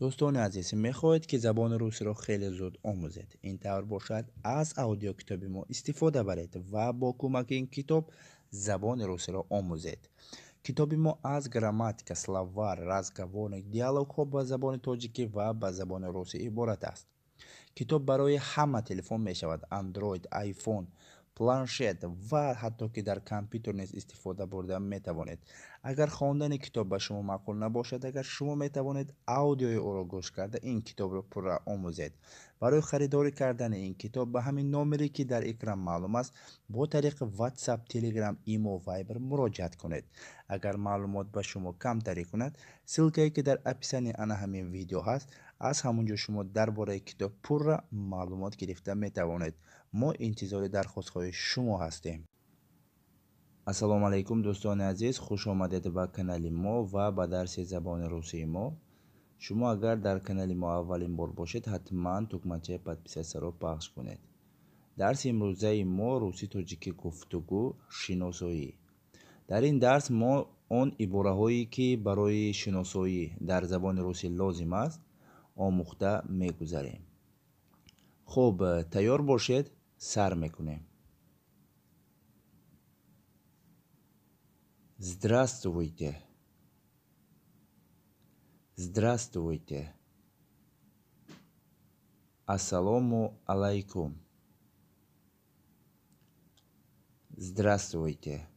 дӯстони азиз мехоҳед ки забони русиро хеле зуд омӯзед ин тавр бошад аз аудиокитоби мо истифода баред ва бо кӯмаки ин китоб забони русиро омӯзед китоби мо аз грамматика словар разговорник диалогҳо ба забони тоҷикӣ ва ба забони русӣ иборат аст китоб барои ҳама телефон мешавад андроид айфон планшет ва ҳатто ки дар компютер низ истифода бурда метавонед агар хондани китоб ба шумо маъқул набошад агар шумо метавонед аудиои ӯро гӯш карда ин китобро пурра омӯзед барои харидорӣ кардани ин китоб ба ҳамин номере ки дар экран маълум аст бо тариқи ватсап телеграм имо вайбер муроҷиат кунед агар маълумот ба шумо камтарӣ кунад силкае ки дар описани ана ҳамин видео ҳаст аз ҳамон ҷо шумо дар бораи китоб пурра маълумот гирифта метавонед мо интизори дархостҳои шумо ҳастем ассалому алайкум дӯстони азиз хушомадед ба канали мо ва ба дарси забони русии мо шумо агар дар канали мо аввалин бор бошед ҳатман тугмачаи подписасаро пахш кунед дарси имрӯзаи мо руси тоҷики гуфтугӯ шиносоӣ дар ин дарс мо он ибораҳое ки барои шиносоӣ дар забони русӣ лозим аст омӯхта мегузарем хуб тайёр бошед سر میکنیم Здравствуйте. Здравствуйте. Ассаламу алейкум. Здравствуйте.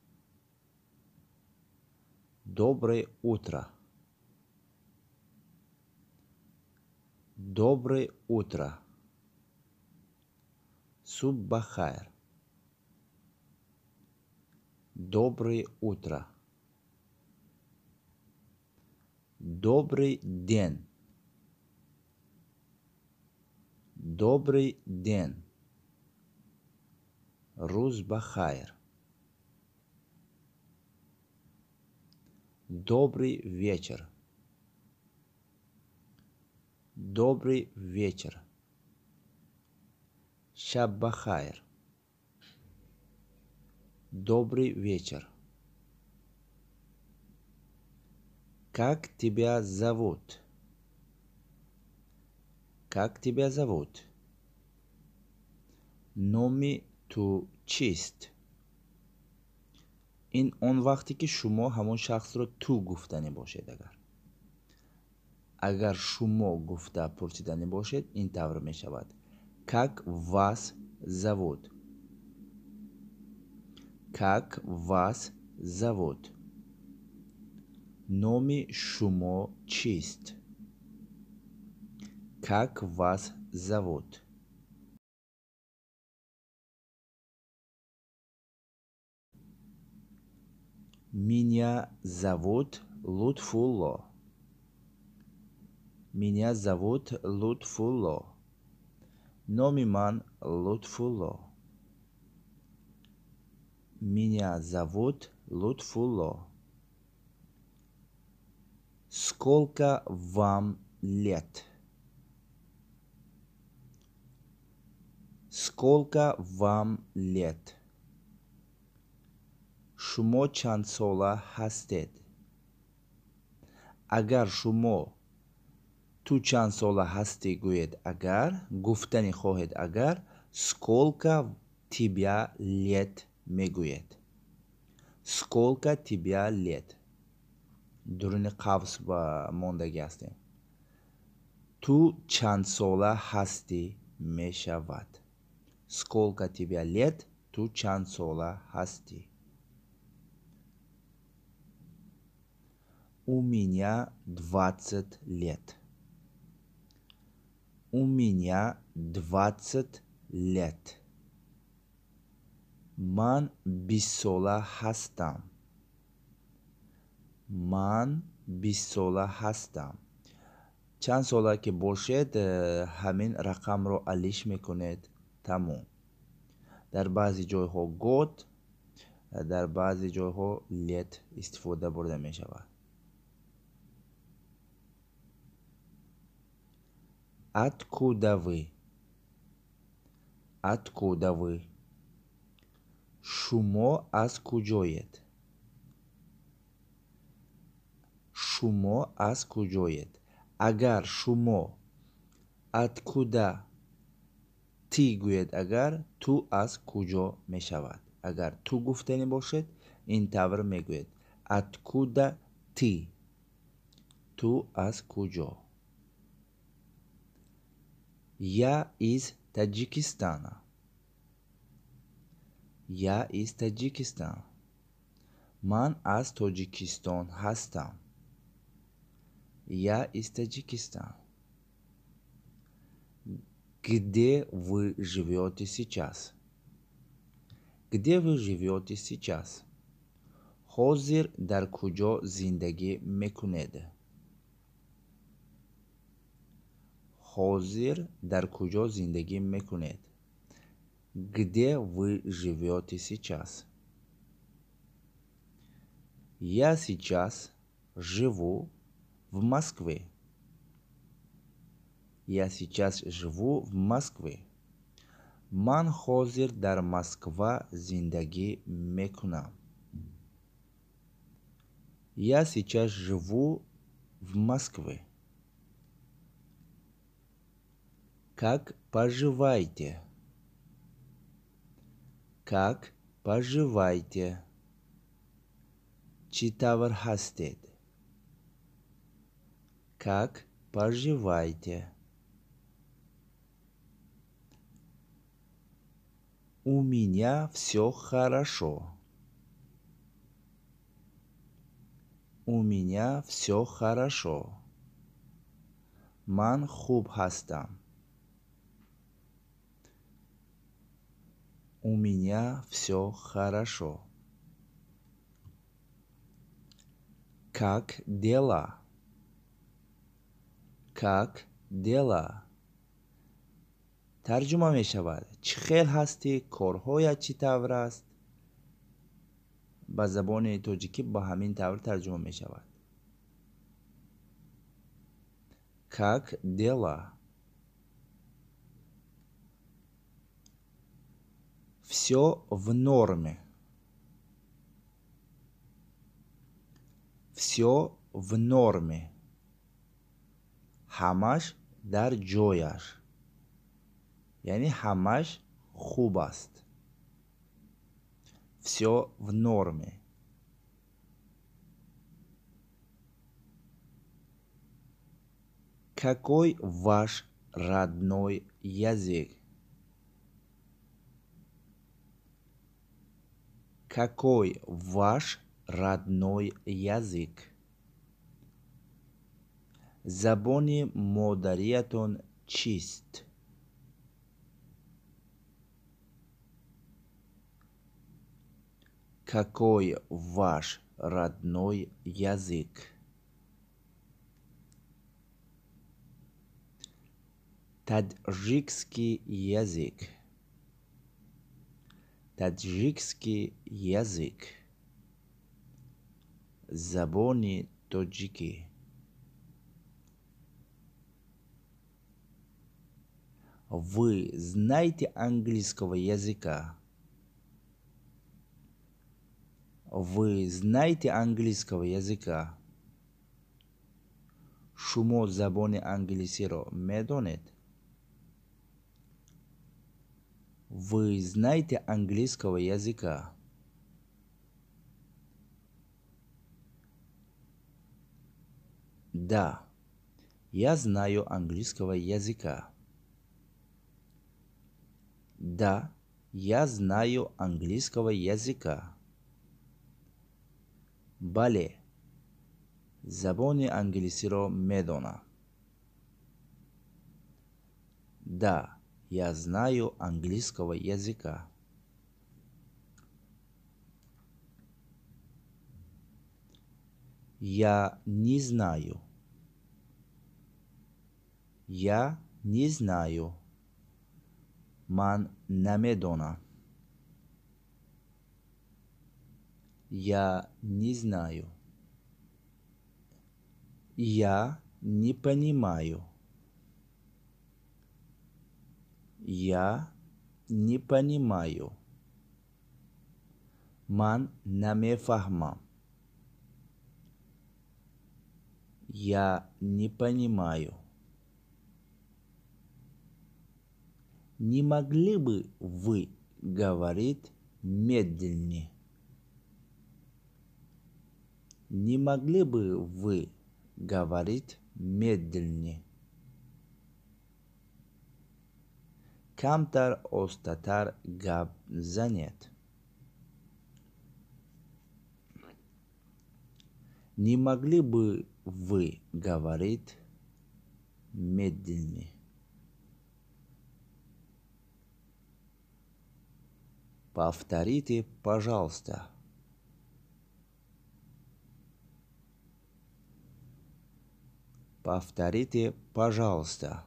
Доброе утро. Доброе утро. Суббахайр. Доброе утро. Добрый день. Добрый день. Рузбахайр. Добрый вечер. Добрый вечер. Шаббахайр. Добрый вечер. Как тебя зовут? Как тебя зовут? Номи ту чист. ин он вақте ки шумо ҳамон шахсро ту гуфтанӣ бошед агар агар шумо гуфта пурсиданӣ бошед ин тавр мешавад как вас зовут? Как вас зовут? Номи шумо чист. Как вас зовут? Меня зовут Лутфуло. Меня зовут Лутфуло. Номиман Лутфуло. Меня зовут Лутфуло. Сколько вам лет? Сколько вам лет? Шумо чансола хастед. Агар шумо ту чанд сола ҳастӣ гӯед агар гуфтани хоҳед агар сколка тибя лет мегӯед сколка тибя лет дуруни қавс ба мондагӣ ҳастем ту чанд сола ҳастӣ мешавад сколка тибя лет ту чанд сола ҳастӣ у меня двадцать лет у меня 20 лет. Ман бисола хастам. Ман бисола хастам. Чанд сола ки бошед, э, ҳамин рақамро алиш мекунед. Тамом. Дар баъзи ҷойҳо год, э, дар баъзи ҷойҳо лет истифода бурда мешавад. откуда вы? Откуда вы? Шумо аз куҷоед? Шумо аз куҷоед? Агар шумо откуда ти гӯед, агар ту аз куҷо мешавад. Агар ту гуфтани бошед, ин тавр мегӯед. Откуда ти? Ту аз куҷо? Я из Таджикистана. Я из Таджикистана. Ман аз Таджикистан хастам. Я из Таджикистана. Где вы живете сейчас? Где вы живете сейчас? Хозир дар куҷо зиндагӣ мекунед? Хозир дар куҷо зиндагӣ мекунед? Где вы живете сейчас? Я сейчас живу в Москве. Я сейчас живу в Москве. Ман хозир дар Москва зиндаги мекунам. Я сейчас живу в Москве. Как поживаете? Как поживаете? Читавар хастет. Как поживаете? У меня все хорошо. У меня все хорошо. Ман хуб хастам. У меня все хорошо. Как дела? Как дела? тарҷума мешавад чӣ хел ҳастӣ корҳоят чӣ тавр аст ба забони тоҷикӣ ба ҳамин тавр тарҷума мешавад как дела Все в норме. Все в норме. Хамаш дар джояш. Яни хамаш хубаст. Все в норме. Какой ваш родной язык? Какой ваш родной язык? Забони модариатон чист. Какой ваш родной язык? Таджикский язык. Таджикский язык. Забони таджики. Вы знаете английского языка? Вы знаете английского языка? Шумо забони английского медонет? Вы знаете английского языка? Да. Я знаю английского языка. Да, я знаю английского языка. Бале. Забони английского медона. Да, я знаю английского языка. Я не знаю. Я не знаю. Ман намедона. Я не знаю. Я не понимаю. Я не понимаю. Ман не фахма. Я не понимаю. Не могли бы вы говорить медленнее? Не могли бы вы говорить медленнее? камтар остатар гап занят. Не могли бы вы говорить медленнее? Повторите, пожалуйста. Повторите, пожалуйста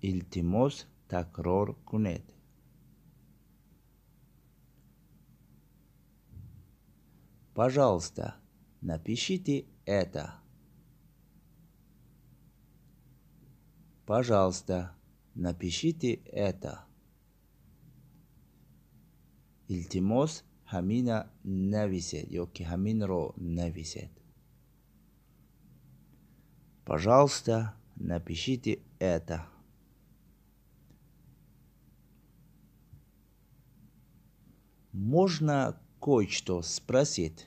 iltimos takror kuned пожалуйста напишите это пожалуйста напишите это iltimos hamina naviset yoki haminro naviset пожалуйста напишите это можно кое-что спросить?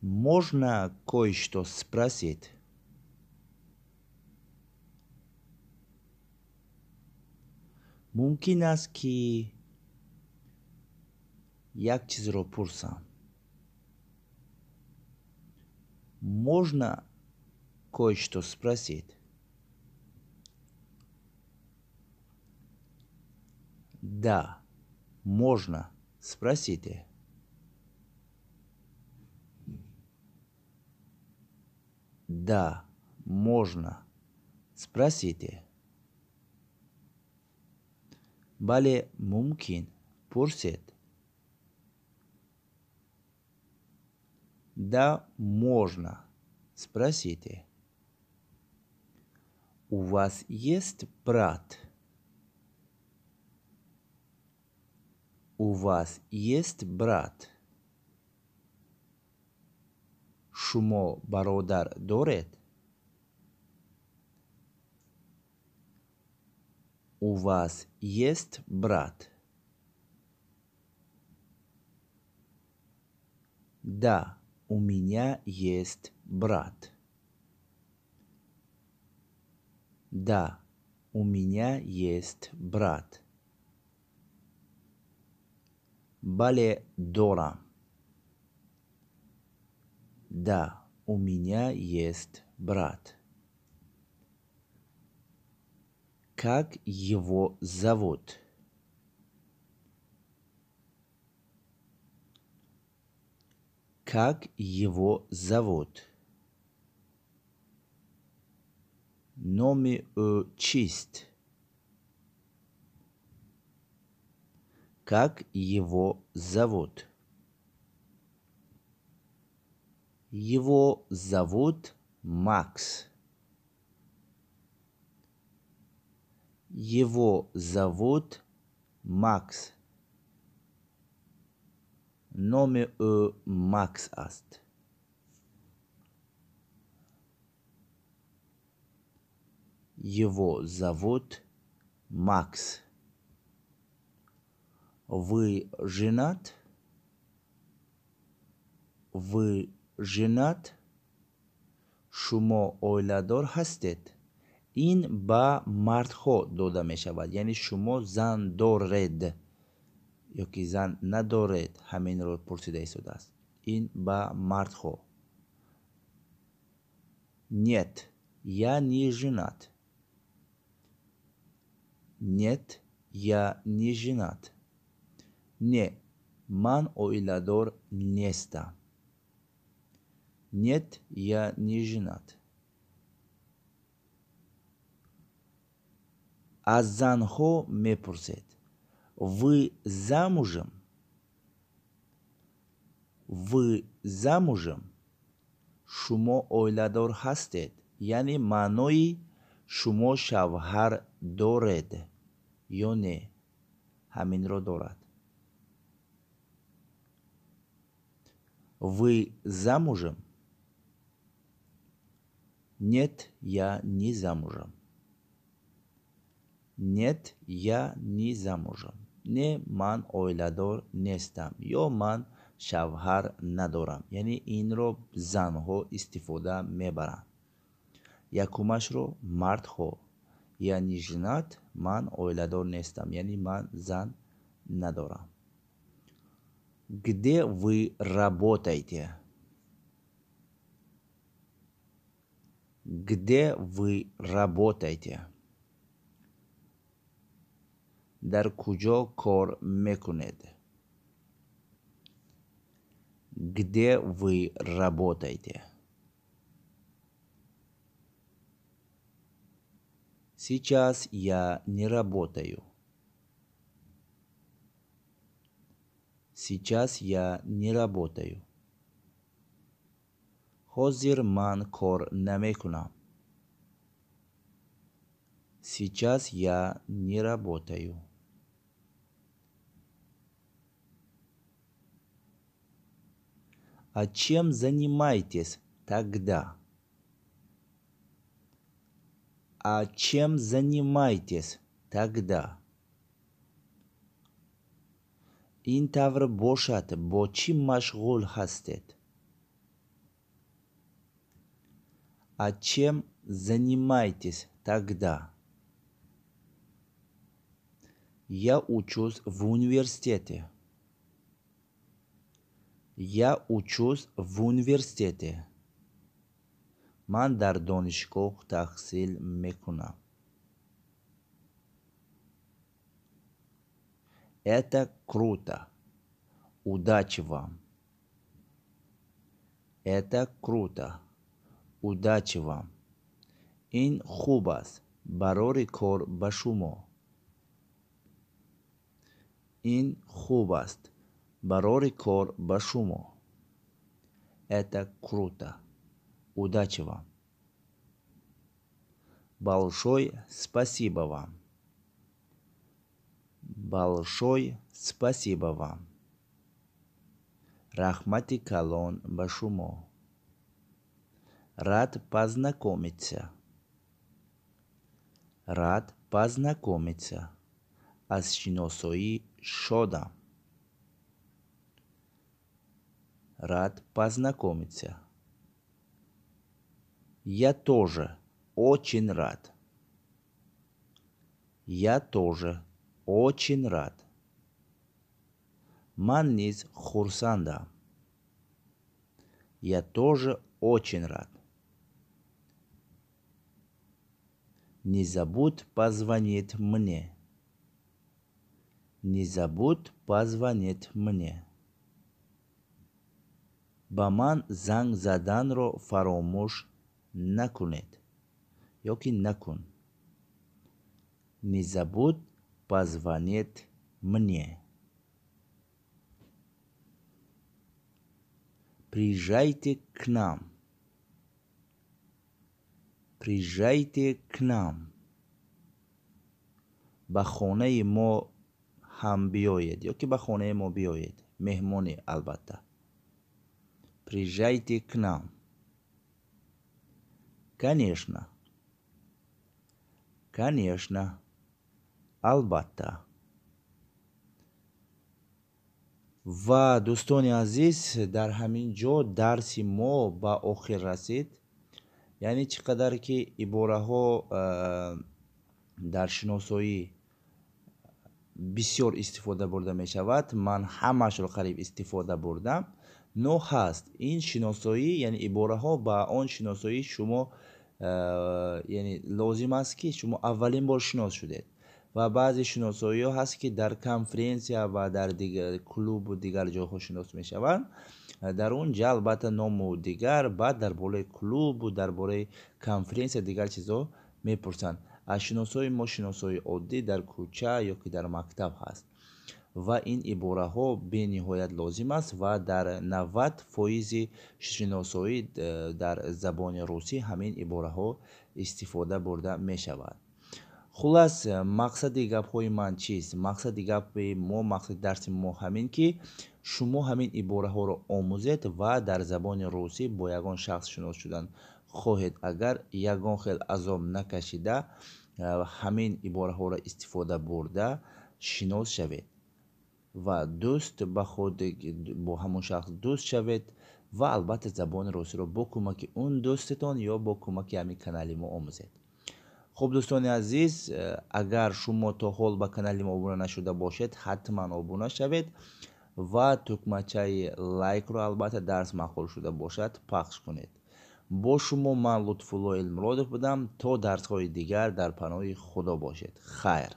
Можно кое-что спросить? мумкин аст як чизро пурсам можно кое-что спросить Да, можно спросите. Да, можно спросите. Балі Мумкин пурсет. Да, можно спросите. У вас есть брат? У вас есть брат? Шумо бародар дорет? У вас есть брат? Да, у меня есть брат. Да, у меня есть брат. Бале Дора. Да, у меня есть брат. Как его зовут? Как его зовут? Номи э, чист. как его зовут? Его зовут Макс. Его зовут Макс. Nome у Max ast. Его зовут Макс. вы женат? Вы женат? Шумо ойладор ҳастед? ин ба мардҳо дода мешавад яъне шумо зан доред ёки зан надоред ҳаминро пурсида истодааст ин ба мардҳо нет я не женат нет я не женат Ne, ман oylador nesta. Нет, я не женат. аз занҳо мепурсед вы замужем вы замужем шумо оиладор ҳастед яъне маной. шумо шавхар доред ё не ҳаминро дорад Вы замужем? Нет, я не замужем. Нет, я не замужем. Не ман ойладор нестам. Йо ман шавхар надорам. Яни инро занҳо истифода мебаранд. Якумашро мардҳо. Яни женат ман ойладор нестам. Яни ман зан надорам. где вы работаете? Где вы работаете? در کجا کار میکنید؟ Где вы работаете? Сейчас я не работаю. Сейчас я не работаю. Хозир ман кор намекунам. Сейчас я не работаю. А чем занимаетесь тогда? А чем занимаетесь тогда? این تور باشد با چی مشغول هستید؟ А чем занимаетесь тогда? Я учусь в университете. Я учусь в университете. Мандар дар тахсил таҳсил мекунам. Это круто. Удачи вам. Это круто. Удачи вам. Ин хубас. Барори кор башумо. Ин хубаст. Барори кор башумо. Это круто. Удачи вам. Большое спасибо вам. Большой спасибо вам. Рахмати Калон Башумо. Рад познакомиться. Рад познакомиться. Асчиносои Шода. Рад познакомиться. Я тоже очень рад. Я тоже очень рад. Маннис Хурсанда. Я тоже очень рад. Не забудь позвонить мне. Не забудь позвонить мне. Баман занг заданро фаромуш накунет, Ёки накун. Не забудь позвонит мне. Приезжайте к нам. Приезжайте к нам. ба хонаи мо ҳам биёед ёки ба хонаи мо биёед меҳмоне приезжайте к нам конечно конечно البته و دوستان عزیز در همین جا درس ما به آخر رسید یعنی چقدر که عباره ها در شناسایی بسیار استفاده برده می شود من همش رو قریب استفاده بردم نو هست این شناسایی یعنی عباره ها به آن شناسایی شما یعنی لازم است که شما اولین بار شناس شدید ва баъзе шиносоиҳо ҳаст ки дар конференсия ва дар клубу дигар ҷойҳо шинос мешаванд дар он ҷа албатта ному дигар баъд дар бораи клубу дар бораи конференсия дигар чизҳо мепурсанд аз шиносои мо шиносои оддӣ дар кӯча ё ки дар мактаб ҳаст ва ин ибораҳо бениҳоят лозим аст ва дар навад фоизи шиносоӣ э, дар забони русӣ ҳамин ибораҳо истифода бурда мешавад хулас э, мақсади гапҳои ман чист мақсади гапи мо мақсади дарси мо ҳамин ки шумо ҳамин ибораҳоро омӯзед ва дар забони русӣ бо ягон шахс шинос шудан хоҳед агар ягон хел азом накашида э, ҳамин ибораҳоро истифода бурда шинос шавед ва дӯст ба худ бо ҳамон шахс дӯст шавед ва албатта забони русиро бо кӯмаки он дӯститон ё бо кӯмаки ҳамин канали мо омӯзед хуб дӯстони азиз э, агар шумо то ҳол ба канали мо обуна нашуда бошед ҳатман обуна шавед ва тӯкмачаи лайкро албатта дарс маъқул шуда бошад пахш кунед бо шумо ман лутфулло илмуродов будам то дарсҳои дигар дар паноҳи худо бошед хайр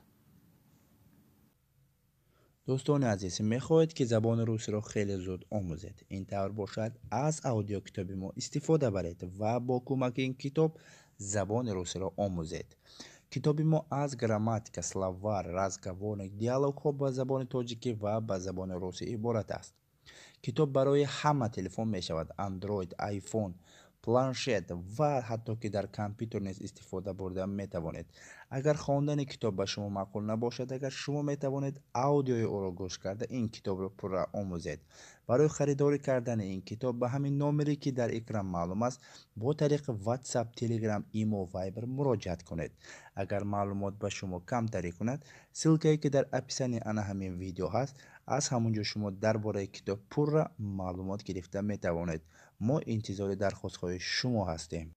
дӯстони азиз мехоҳед ки забони русиро хеле зуд омӯзед ин тавр бошад аз аудиокитоби мо истифода баред ва бо кӯмаки ин китоб забони русиро омӯзед китоби мо аз грамматика словар разговорник диалогҳо ба забони тоҷикӣ ва ба забони русӣ иборат аст китоб барои ҳама телефон мешавад андроид айфон планшет ва ҳатто ки дар компютер низ истифода бурда метавонед агар хондани китоб ба шумо маъқул набошад агар шумо метавонед аудиои ӯро гӯш карда ин китобро пурра омӯзед барои харидорӣ кардани ин китоб ба ҳамин номере ки дар экран маълум аст бо тариқи ватсап телеграм имо вайбер муроҷиат кунед агар маълумот ба шумо камтарӣ кунад ссилкае ки дар описани ана ҳамин видео ҳаст از همونجا شما درباره کتاب پور را معلومات گرفته می توانید ما انتظار درخواست های شما هستیم